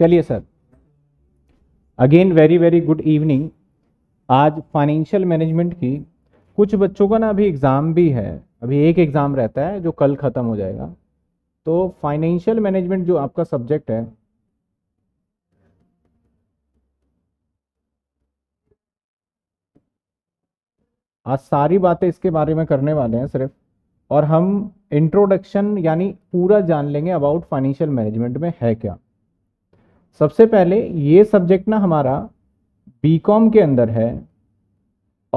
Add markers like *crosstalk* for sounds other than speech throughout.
चलिए sir again very very good evening आज financial management की कुछ बच्चों का ना अभी एग्ज़ाम भी है अभी एक एग्ज़ाम रहता है जो कल ख़त्म हो जाएगा तो फाइनेंशियल मैनेजमेंट जो आपका सब्जेक्ट है आज सारी बातें इसके बारे में करने वाले हैं सिर्फ और हम इंट्रोडक्शन यानी पूरा जान लेंगे अबाउट फाइनेंशियल मैनेजमेंट में है क्या सबसे पहले ये सब्जेक्ट ना हमारा बीकॉम के अंदर है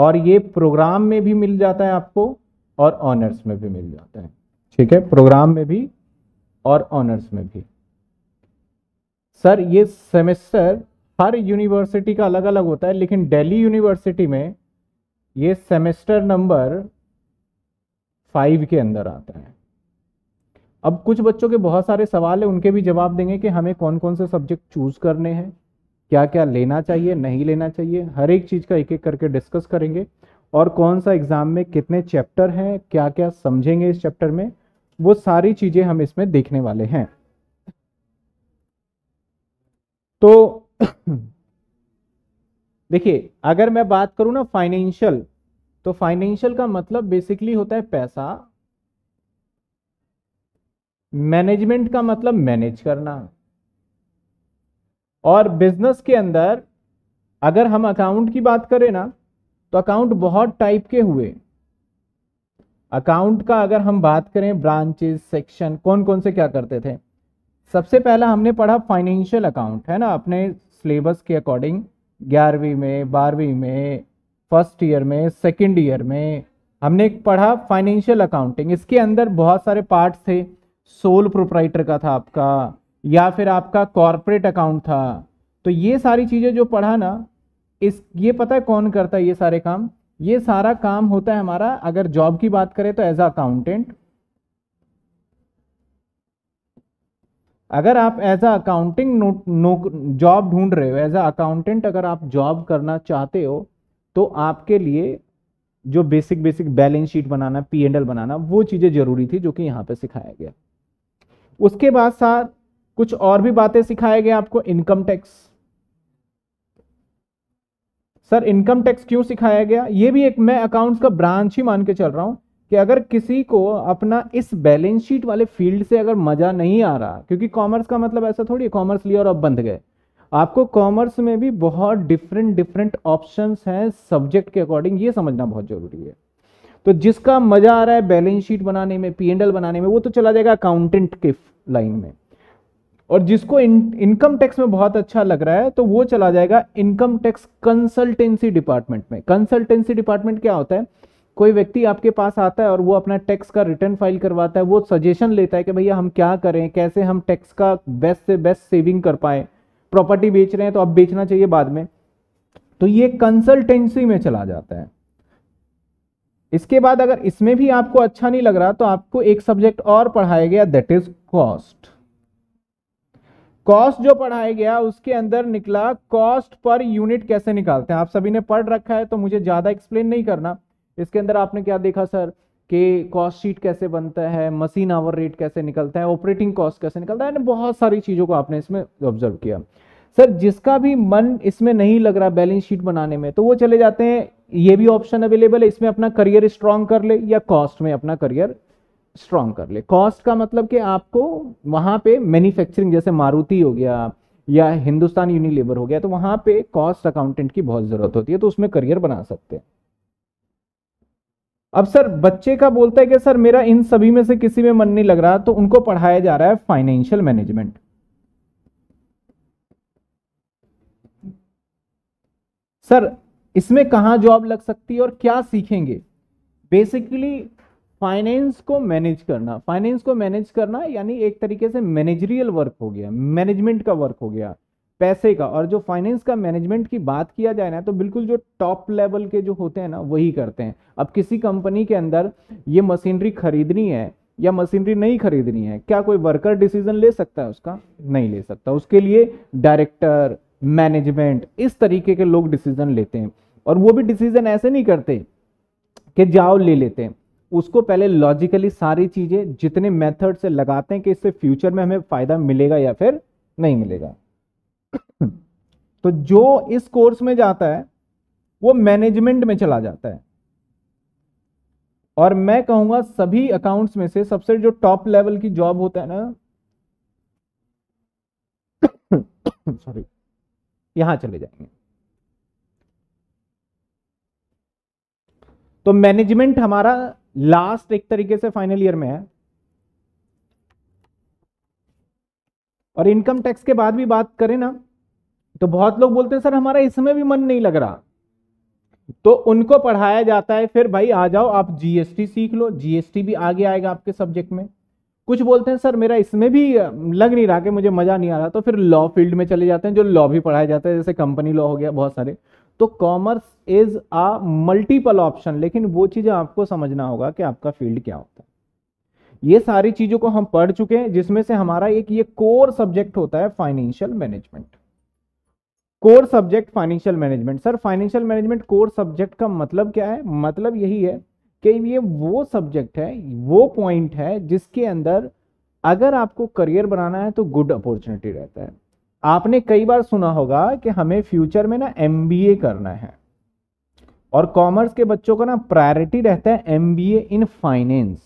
और ये प्रोग्राम में भी मिल जाता है आपको और ऑनर्स में भी मिल जाता है ठीक है प्रोग्राम में भी और ऑनर्स में भी सर ये सेमेस्टर हर यूनिवर्सिटी का अलग अलग होता है लेकिन दिल्ली यूनिवर्सिटी में ये सेमेस्टर नंबर फाइव के अंदर आता है अब कुछ बच्चों के बहुत सारे सवाल है उनके भी जवाब देंगे कि हमें कौन कौन से सब्जेक्ट चूज करने हैं क्या क्या लेना चाहिए नहीं लेना चाहिए हर एक चीज़ का एक एक करके डिस्कस करेंगे और कौन सा एग्ज़ाम में कितने चैप्टर हैं क्या क्या समझेंगे इस चैप्टर में वो सारी चीज़ें हम इसमें देखने वाले हैं तो *clears throat* देखिए अगर मैं बात करूँ ना फाइनेंशियल तो फाइनेंशियल का मतलब बेसिकली होता है पैसा मैनेजमेंट का मतलब मैनेज करना और बिजनेस के अंदर अगर हम अकाउंट की बात करें ना तो अकाउंट बहुत टाइप के हुए अकाउंट का अगर हम बात करें ब्रांचेस सेक्शन कौन कौन से क्या करते थे सबसे पहला हमने पढ़ा फाइनेंशियल अकाउंट है ना अपने सिलेबस के अकॉर्डिंग ग्यारहवीं में बारहवीं में फर्स्ट ईयर में सेकेंड ईयर में हमने पढ़ा फाइनेंशियल अकाउंटिंग इसके अंदर बहुत सारे पार्ट्स थे सोल प्रोप्राइटर का था आपका या फिर आपका कॉरपोरेट अकाउंट था तो ये सारी चीज़ें जो पढ़ा ना इस ये पता है कौन करता है ये सारे काम ये सारा काम होता है हमारा अगर जॉब की बात करें तो एज अकाउंटेंट अगर आप as a accounting no, job ढूंढ रहे हो एज अ अकाउंटेंट अगर आप जॉब करना चाहते हो तो आपके लिए जो बेसिक बेसिक बैलेंस शीट बनाना पी एंड एल बनाना वो चीज़ें जरूरी थी जो कि यहाँ पे सिखाया गया उसके बाद सर कुछ और भी बातें सिखाया गया आपको income tax sir income tax क्यों सिखाया गया ये भी एक मैं अकाउंट्स का ब्रांच ही मान के चल रहा हूं कि अगर किसी को अपना इस बैलेंस शीट वाले फील्ड से अगर मजा नहीं आ रहा क्योंकि कॉमर्स का मतलब ऐसा थोड़ी कॉमर्स लिया और अब बंद गए आपको कॉमर्स में भी बहुत डिफरेंट डिफरेंट ऑप्शंस हैं सब्जेक्ट के अकॉर्डिंग ये समझना बहुत ज़रूरी है तो जिसका मजा आ रहा है बैलेंस शीट बनाने में पी एल बनाने में वो तो चला जाएगा अकाउंटेंट के लाइन में और जिसको इनकम टैक्स में बहुत अच्छा लग रहा है तो वो चला जाएगा इनकम टैक्स कंसल्टेंसी डिपार्टमेंट में कंसल्टेंसी डिपार्टमेंट क्या होता है कोई व्यक्ति आपके पास आता है और वो अपना टैक्स का रिटर्न फाइल करवाता है वो सजेशन लेता है कि भैया हम क्या करें कैसे हम टैक्स का बेस्ट से बेस्ट सेविंग कर पाए प्रॉपर्टी बेच रहे हैं तो अब बेचना चाहिए बाद में तो ये कंसल्टेंसी में चला जाता है इसके बाद अगर इसमें भी आपको अच्छा नहीं लग रहा तो आपको एक सब्जेक्ट और पढ़ाया गया दैट इज कॉस्ट कॉस्ट जो पढ़ाया गया उसके अंदर निकला कॉस्ट पर यूनिट कैसे निकालते हैं आप सभी ने पढ़ रखा है तो मुझे ज़्यादा एक्सप्लेन नहीं करना इसके अंदर आपने क्या देखा सर कि कॉस्ट शीट कैसे बनता है मशीन आवर रेट कैसे निकलता है ऑपरेटिंग कॉस्ट कैसे निकलता है बहुत सारी चीज़ों को आपने इसमें ऑब्जर्व किया सर जिसका भी मन इसमें नहीं लग रहा बैलेंस शीट बनाने में तो वो चले जाते हैं ये भी ऑप्शन अवेलेबल है इसमें अपना करियर स्ट्रांग कर ले या कॉस्ट में अपना करियर स्ट्रांग कर ले कॉस्ट का मतलब कि आपको वहां पे मैन्युफैक्चरिंग जैसे मारुति हो गया या हिंदुस्तान यूनिलीवर हो गया तो वहां पे कॉस्ट अकाउंटेंट की बहुत ज़रूरत होती है तो उसमें करियर बना सकते हैं अब सर बच्चे का बोलता है कि सर मेरा इन सभी में से किसी में मन नहीं लग रहा तो उनको पढ़ाया जा रहा है फाइनेंशियल मैनेजमेंट सर इसमें कहाँ जॉब लग सकती है और क्या सीखेंगे बेसिकली फाइनेंस को मैनेज करना फाइनेंस को मैनेज करना यानी एक तरीके से मैनेजरियल वर्क हो गया मैनेजमेंट का वर्क हो गया पैसे का और जो फाइनेंस का मैनेजमेंट की बात किया जाए ना तो बिल्कुल जो टॉप लेवल के जो होते हैं ना वही करते हैं अब किसी कंपनी के अंदर ये मशीनरी खरीदनी है या मशीनरी नहीं खरीदनी है क्या कोई वर्कर डिसीजन ले सकता है उसका नहीं ले सकता उसके लिए डायरेक्टर मैनेजमेंट इस तरीके के लोग डिसीजन लेते हैं और वो भी डिसीजन ऐसे नहीं करते कि जाओ ले लेते हैं उसको पहले लॉजिकली सारी चीज़ें जितने मेथड से लगाते हैं कि इससे फ्यूचर में हमें फ़ायदा मिलेगा या फिर नहीं मिलेगा *clears throat* तो जो इस कोर्स में जाता है वो मैनेजमेंट में चला जाता है और मैं कहूंगा सभी अकाउंट्स में से सबसे जो टॉप लेवल की जॉब होता है ना सॉरी *clears throat* यहां चले जाएंगे तो मैनेजमेंट हमारा लास्ट एक तरीके से फाइनल ईयर में है और इनकम टैक्स के बाद भी बात करें ना तो बहुत लोग बोलते हैं सर हमारा इसमें भी मन नहीं लग रहा तो उनको पढ़ाया जाता है फिर भाई आ जाओ आप जीएसटी सीख लो जीएसटी भी आगे आएगा आपके सब्जेक्ट में कुछ बोलते हैं सर मेरा इसमें भी लग नहीं रहा कि मुझे मज़ा नहीं आ रहा तो फिर लॉ फील्ड में चले जाते हैं जो लॉ भी पढ़ाया जाता है जैसे कंपनी लॉ हो गया बहुत सारे तो commerce is a multiple option लेकिन वो चीज़ें आपको समझना होगा कि आपका फील्ड क्या होता है ये सारी चीज़ों को हम पढ़ चुके हैं जिसमें से हमारा एक ये कोर सब्जेक्ट होता है financial management core subject financial management sir financial management core subject का मतलब क्या है मतलब यही है कि ये वो सब्जेक्ट है वो पॉइंट है जिसके अंदर अगर आपको करियर बनाना है तो गुड अपॉर्चुनिटी रहता है आपने कई बार सुना होगा कि हमें फ्यूचर में ना एम करना है और कॉमर्स के बच्चों का ना प्रायोरिटी रहता है एम इन फाइनेंस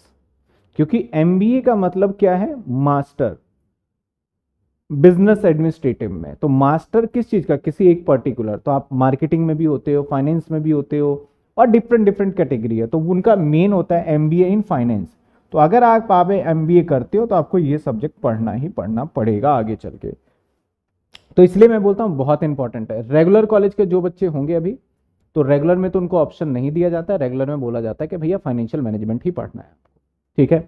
क्योंकि एम का मतलब क्या है मास्टर बिजनेस एडमिनिस्ट्रेटिव में तो मास्टर किस चीज़ का किसी एक पर्टिकुलर तो आप मार्केटिंग में भी होते हो फाइनेंस में भी होते हो और डिफरेंट डिफरेंट कैटेगरी है तो उनका मेन होता है एम इन फाइनेंस तो अगर आप आप एम करते हो तो आपको ये सब्जेक्ट पढ़ना ही पढ़ना पड़ेगा आगे चल के तो इसलिए मैं बोलता हूँ बहुत इंपॉर्टेंट है रेगुलर कॉलेज के जो बच्चे होंगे अभी तो रेगुलर में तो उनको ऑप्शन नहीं दिया जाता है रेगुलर में बोला जाता है कि भैया फाइनेंशियल मैनेजमेंट ही पढ़ना है ठीक है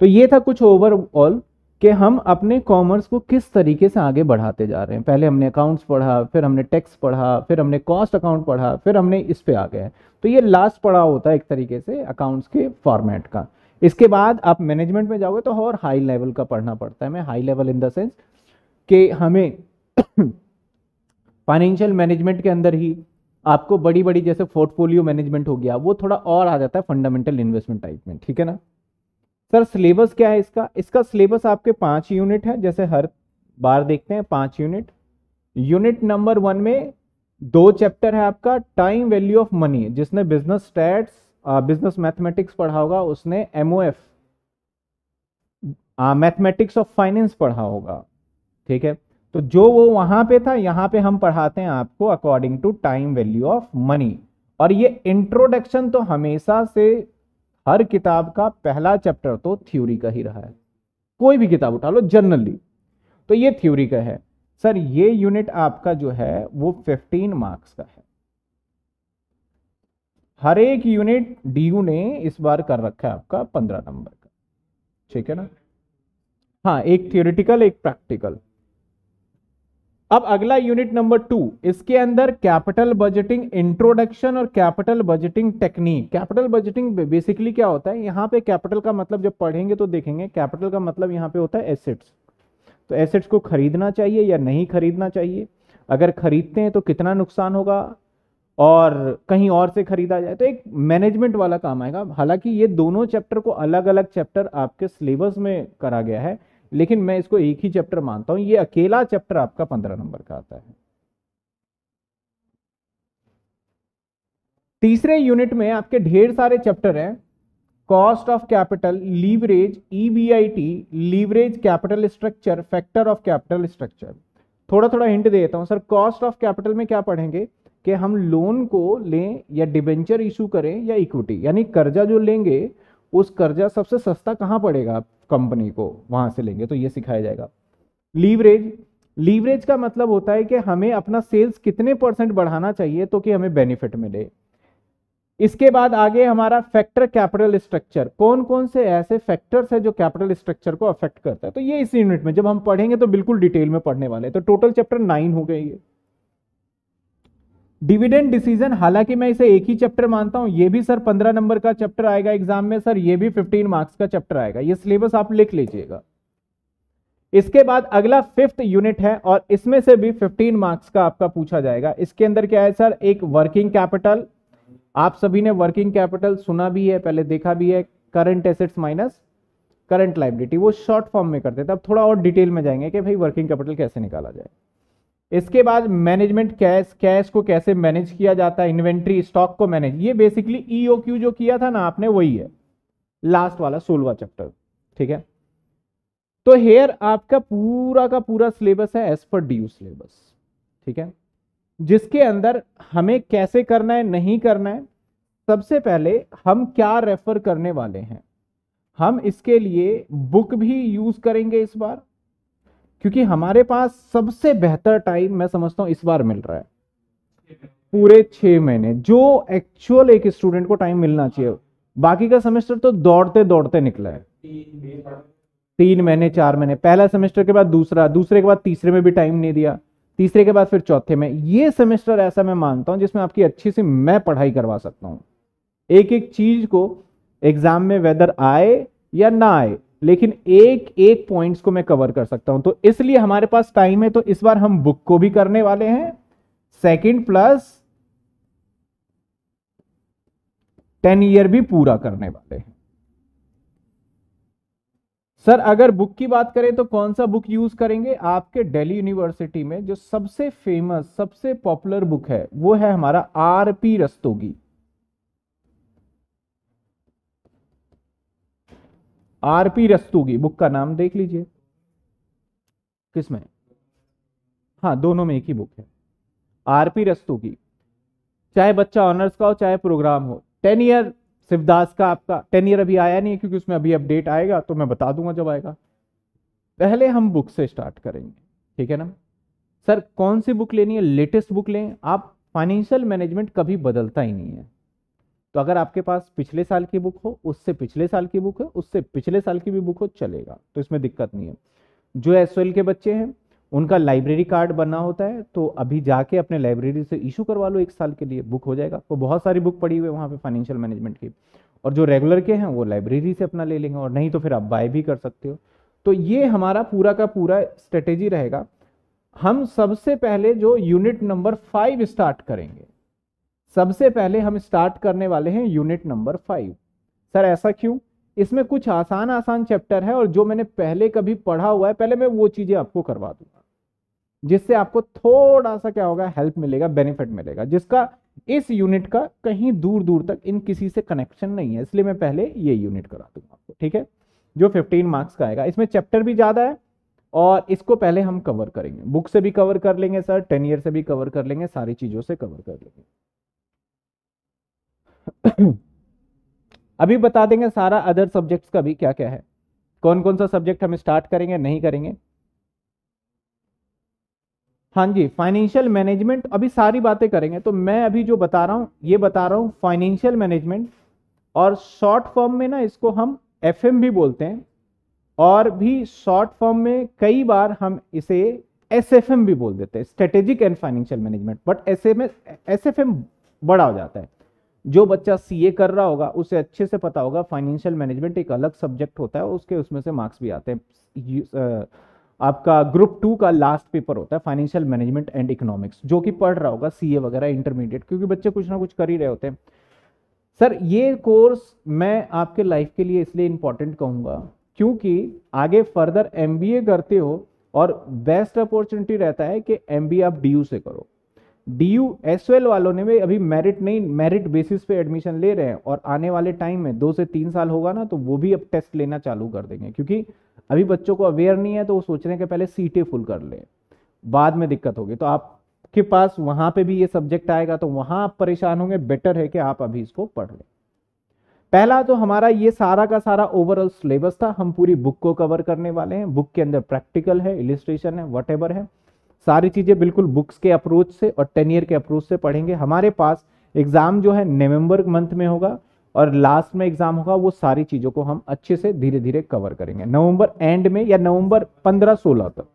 तो ये था कुछ ओवरऑल कि हम अपने कॉमर्स को किस तरीके से आगे बढ़ाते जा रहे हैं पहले हमने अकाउंट्स पढ़ा फिर हमने टैक्स पढ़ा फिर हमने कॉस्ट अकाउंट पढ़ा फिर हमने इस पे आ गए तो ये लास्ट पढ़ा होता है एक तरीके से अकाउंट्स के फॉर्मेट का इसके बाद आप मैनेजमेंट में जाओगे तो और हाई लेवल का पढ़ना पड़ता है मैं high level in the sense कि हमें फाइनेंशियल मैनेजमेंट के अंदर ही आपको बड़ी बड़ी जैसे पोर्टफोलियो मैनेजमेंट हो गया वो थोड़ा और आ जाता है फंडामेंटल इन्वेस्टमेंट टाइप में ठीक है ना सर सिलेबस क्या है इसका इसका सिलेबस आपके पांच यूनिट है जैसे हर बार देखते हैं पांच यूनिट यूनिट नंबर वन में दो चैप्टर है आपका टाइम वैल्यू ऑफ मनी जिसने बिजनेस स्टैट्स बिजनेस मैथमेटिक्स पढ़ा होगा उसने एम मैथमेटिक्स ऑफ फाइनेंस पढ़ा होगा ठीक है तो जो वो वहां पे था यहां पे हम पढ़ाते हैं आपको according to time value of money और ये इंट्रोडक्शन तो हमेशा से हर किताब का पहला चैप्टर तो थ्योरी का ही रहा है कोई भी किताब उठा लो जनरली तो ये थ्योरी का है सर ये यूनिट आपका जो है वो 15 मार्क्स का है हर एक यूनिट डीयू ने इस बार कर रखा है आपका 15 नंबर का ठीक है ना हाँ एक थियोरिटिकल एक प्रैक्टिकल अब अगला यूनिट नंबर टू इसके अंदर कैपिटल बजटिंग इंट्रोडक्शन और capital budgeting technique capital budgeting basically क्या होता है यहाँ पे कैपिटल का मतलब जब पढ़ेंगे तो देखेंगे कैपिटल का मतलब यहाँ पे होता है एसेट्स तो एसेट्स को खरीदना चाहिए या नहीं खरीदना चाहिए अगर खरीदते हैं तो कितना नुकसान होगा और कहीं और से खरीदा जाए तो एक मैनेजमेंट वाला काम आएगा हालांकि ये दोनों चैप्टर को अलग अलग चैप्टर आपके सिलेबस में करा गया है लेकिन मैं इसको एक ही चैप्टर मानता हूं ये अकेला चैप्टर आपका पंद्रह नंबर का आता है तीसरे यूनिट में आपके ढेर सारे चैप्टर हैं cost of capital leverage EBIT leverage capital structure factor of capital structure थोड़ा थोड़ा हिंट देता हूं सर कॉस्ट ऑफ कैपिटल में क्या पढ़ेंगे कि हम लोन को लें या डिबेंचर इशू करें या इक्विटी यानी कर्जा जो लेंगे उस कर्जा सबसे सस्ता कहां पड़ेगा कंपनी को वहां से लेंगे तो ये सिखाया जाएगा लीवरेज लीवरेज का मतलब होता है कि हमें अपना सेल्स कितने परसेंट बढ़ाना चाहिए तो कि हमें बेनिफिट मिले इसके बाद आगे हमारा फैक्टर कैपिटल स्ट्रक्चर कौन कौन से ऐसे फैक्टर्स है जो कैपिटल स्ट्रक्चर को अफेक्ट करता है तो ये इस यूनिट में जब हम पढ़ेंगे तो बिल्कुल डिटेल में पढ़ने वाले हैं तो टोटल चैप्टर नाइन हो गए ये डिविडेंड डिसीजन हालांकि मैं इसे एक ही चैप्टर मानता हूं ये भी सर पंद्रह नंबर का चैप्टर आएगा एग्जाम में सर ये भी फिफ्टीन मार्क्स का चैप्टर आएगा ये सिलेबस आप लिख लीजिएगा इसके बाद अगला फिफ्थ यूनिट है और इसमें से भी फिफ्टीन मार्क्स का आपका पूछा जाएगा इसके अंदर क्या है सर एक वर्किंग कैपिटल आप सभी ने वर्किंग कैपिटल सुना भी है पहले देखा भी है current assets minus current liability वो शॉर्ट फॉर्म में करते थे अब थोड़ा और डिटेल में जाएंगे कि भाई वर्किंग कैपिटल कैसे निकाला जाए इसके बाद मैनेजमेंट कैश कैश को कैसे मैनेज किया जाता है इन्वेंट्री स्टॉक को मैनेज ये बेसिकली क्यू e जो किया था ना आपने वही है लास्ट वाला सोलवा चैप्टर ठीक है तो हेयर आपका पूरा का पूरा सिलेबस है एज पर ड्यू सिलेबस ठीक है जिसके अंदर हमें कैसे करना है नहीं करना है सबसे पहले हम क्या रेफर करने वाले हैं हम इसके लिए बुक भी यूज करेंगे इस बार क्योंकि हमारे पास सबसे बेहतर टाइम मैं समझता हूँ इस बार मिल रहा है पूरे छः महीने जो एक्चुअल एक स्टूडेंट को टाइम मिलना चाहिए बाकी का सेमेस्टर तो दौड़ते दौड़ते निकला है तीन महीने चार महीने पहला सेमेस्टर के बाद दूसरा दूसरे के बाद तीसरे में भी टाइम नहीं दिया तीसरे के बाद फिर चौथे में ये सेमेस्टर ऐसा मैं मानता हूँ जिसमें आपकी अच्छी सी मैं पढ़ाई करवा सकता हूँ एक एक चीज को एग्जाम में वेदर आए या ना आए लेकिन एक एक पॉइंट्स को मैं कवर कर सकता हूं तो इसलिए हमारे पास टाइम है तो इस बार हम बुक को भी करने वाले हैं सेकंड प्लस टेन ईयर भी पूरा करने वाले हैं सर अगर बुक की बात करें तो कौन सा बुक यूज करेंगे आपके दिल्ली यूनिवर्सिटी में जो सबसे फेमस सबसे पॉपुलर बुक है वो है हमारा R P Rastogi RP Rastogi book का नाम देख लीजिए किसमें हाँ दोनों में एक ही बुक है आरपी रस्तोगी चाहे बच्चा ऑनर्स का हो चाहे प्रोग्राम हो टेन ईयर शिवदास का आपका टेन ईयर अभी आया नहीं है क्योंकि उसमें अभी अपडेट आएगा तो मैं बता दूंगा जब आएगा पहले हम बुक से स्टार्ट करेंगे ठीक है ना सर कौन सी बुक लेनी है लेटेस्ट बुक लें आप फाइनेंशियल मैनेजमेंट कभी बदलता ही नहीं है तो अगर आपके पास पिछले साल की बुक हो उससे पिछले साल की बुक हो उससे पिछले साल की भी बुक हो चलेगा तो इसमें दिक्कत नहीं है जो एस के बच्चे हैं उनका लाइब्रेरी कार्ड बना होता है तो अभी जाके अपने लाइब्रेरी से इशू करवा लो एक साल के लिए बुक हो जाएगा तो बहुत सारी बुक पड़ी हुई है वहाँ पे फाइनेंशियल मैनेजमेंट की और जो रेगुलर के हैं वो लाइब्रेरी से अपना ले लेंगे और नहीं तो फिर आप बाय भी कर सकते हो तो ये हमारा पूरा का पूरा स्ट्रेटेजी रहेगा हम सबसे पहले जो यूनिट नंबर फाइव स्टार्ट करेंगे सबसे पहले हम स्टार्ट करने वाले हैं यूनिट नंबर फाइव सर ऐसा क्यों इसमें कुछ आसान आसान चैप्टर है और जो मैंने पहले कभी पढ़ा हुआ है पहले मैं वो चीजें आपको करवा दूंगा जिससे आपको थोड़ा सा क्या होगा हेल्प मिलेगा बेनिफिट मिलेगा जिसका इस यूनिट का कहीं दूर दूर तक इन किसी से कनेक्शन नहीं है इसलिए मैं पहले ये यूनिट करा दूंगा आपको ठीक है जो 15 मार्क्स का आएगा इसमें चैप्टर भी ज़्यादा है और इसको पहले हम कवर करेंगे बुक से भी कवर कर लेंगे सर टेन ईयर से भी कवर कर लेंगे सारी चीज़ों से कवर कर लेंगे *coughs* अभी बता देंगे सारा अदर सब्जेक्ट्स का भी क्या क्या है कौन कौन सा सब्जेक्ट हम स्टार्ट करेंगे नहीं करेंगे हाँ जी फाइनेंशियल मैनेजमेंट अभी सारी बातें करेंगे तो मैं अभी जो बता रहा हूँ ये बता रहा हूँ फाइनेंशियल मैनेजमेंट और शॉर्ट फॉर्म में ना इसको हम एफ भी बोलते हैं और भी शॉर्ट फॉर्म में कई बार हम इसे एस भी बोल देते हैं strategic and financial management but S M बड़ा हो जाता है जो बच्चा ए कर रहा होगा उसे अच्छे से पता होगा फाइनेंशियल मैनेजमेंट एक अलग सब्जेक्ट होता है उसके उसमें से मार्क्स भी आते हैं uh, आपका ग्रुप टू का लास्ट पेपर होता है फाइनेंशियल मैनेजमेंट एंड इकोनॉमिक्स जो कि पढ़ रहा होगा ए वगैरह इंटरमीडिएट क्योंकि बच्चे कुछ ना कुछ कर ही रहे होते हैं सर ये कोर्स मैं आपके लाइफ के लिए इसलिए इंपॉर्टेंट कहूँगा क्योंकि आगे फर्दर एम करते हो और बेस्ट अपॉर्चुनिटी रहता है कि एम आप डी से करो डी यू एस एल वालों ने भी अभी मेरिट नहीं मेरिट बेसिस पे एडमिशन ले रहे हैं और आने वाले टाइम में दो से तीन साल होगा ना तो वो भी अब टेस्ट लेना चालू कर देंगे क्योंकि अभी बच्चों को अवेयर नहीं है तो वो सोच रहे हैं कि पहले सीटें फुल कर लें बाद में दिक्कत होगी तो आपके पास वहाँ पे भी ये सब्जेक्ट आएगा तो वहाँ आप परेशान होंगे बेटर है कि आप अभी इसको पढ़ लें पहला तो हमारा ये सारा का सारा ओवरऑल सिलेबस था हम पूरी बुक को कवर करने वाले हैं बुक के अंदर प्रैक्टिकल है इलिस्ट्रेशन है वट है सारी चीज़ें बिल्कुल बुक्स के अप्रोच से और टेन ईयर के अप्रोच से पढ़ेंगे हमारे पास एग्ज़ाम जो है नवंबर मंथ में होगा और लास्ट में एग्ज़ाम होगा वो सारी चीज़ों को हम अच्छे से धीरे धीरे कवर करेंगे नवंबर एंड में या नवंबर पंद्रह सोलह तक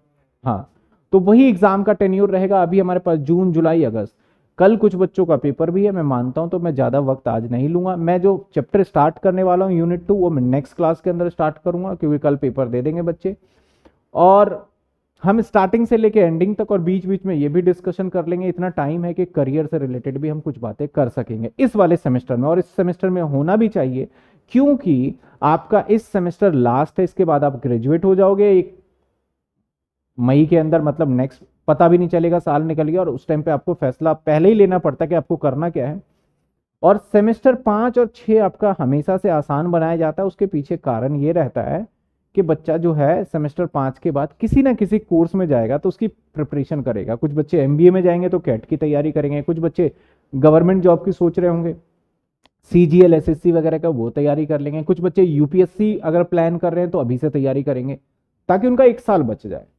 हाँ तो वही एग्ज़ाम का टेन्यूर रहेगा अभी हमारे पास जून जुलाई अगस्त कल कुछ बच्चों का पेपर भी है मैं मानता हूँ तो मैं ज़्यादा वक्त आज नहीं लूंगा मैं जो चैप्टर स्टार्ट करने वाला हूँ यूनिट टू वो मैं नेक्स्ट क्लास के अंदर स्टार्ट करूंगा क्योंकि कल पेपर दे देंगे बच्चे और हम स्टार्टिंग से लेके एंडिंग तक और बीच बीच में ये भी डिस्कशन कर लेंगे इतना टाइम है कि करियर से रिलेटेड भी हम कुछ बातें कर सकेंगे इस वाले सेमेस्टर में और इस सेमेस्टर में होना भी चाहिए क्योंकि आपका इस सेमेस्टर लास्ट है इसके बाद आप ग्रेजुएट हो जाओगे एक मई के अंदर मतलब नेक्स्ट पता भी नहीं चलेगा साल निकल गया और उस टाइम पे आपको फैसला पहले ही लेना पड़ता है कि आपको करना क्या है और सेमेस्टर पांच और छह आपका हमेशा से आसान बनाया जाता है उसके पीछे कारण ये रहता है कि बच्चा जो है सेमेस्टर पाँच के बाद किसी ना किसी कोर्स में जाएगा तो उसकी प्रिपरेशन करेगा कुछ बच्चे एम में जाएंगे तो कैट की तैयारी करेंगे कुछ बच्चे गवर्नमेंट जॉब की सोच रहे होंगे C G L S S C वगैरह का वो तैयारी कर लेंगे कुछ बच्चे यूपीएससी अगर प्लान कर रहे हैं तो अभी से तैयारी करेंगे ताकि उनका एक साल बच जाए